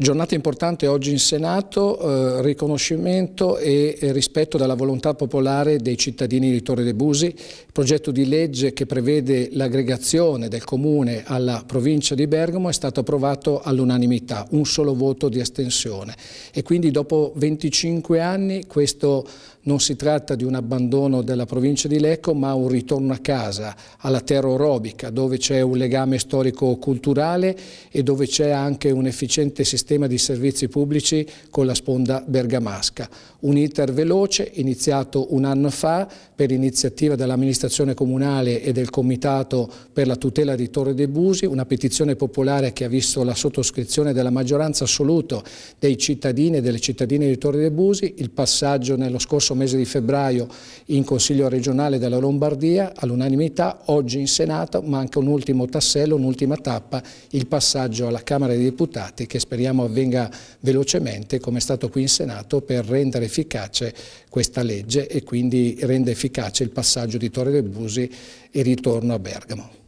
Giornata importante oggi in Senato, eh, riconoscimento e, e, rispetto della volontà popolare dei cittadini di Torre de Busi, progetto di legge che prevede l'aggregazione del comune alla provincia di Bergamo è stato approvato all'unanimità, un solo voto di astensione e quindi dopo 25 anni questo non si tratta di un abbandono della provincia di Lecco ma un ritorno a casa, alla terra orobica dove c'è un legame storico-culturale e dove c'è anche un efficiente sistema di servizi pubblici con la sponda bergamasca. Un iter veloce iniziato un anno fa per iniziativa dell'amministrazione comunale e del comitato per la tutela di Torre dei Busi, una petizione popolare che ha visto la sottoscrizione della maggioranza assoluta dei cittadini e delle cittadine di Torre dei Busi, il passaggio nello scorso mese di febbraio in Consiglio regionale della Lombardia all'unanimità, oggi in Senato manca un ultimo tassello, un'ultima tappa, il passaggio alla Camera dei Deputati che speriamo avvenga velocemente come è stato qui in Senato per rendere efficace questa legge e quindi rende efficace il passaggio di Torre del Busi e ritorno a Bergamo.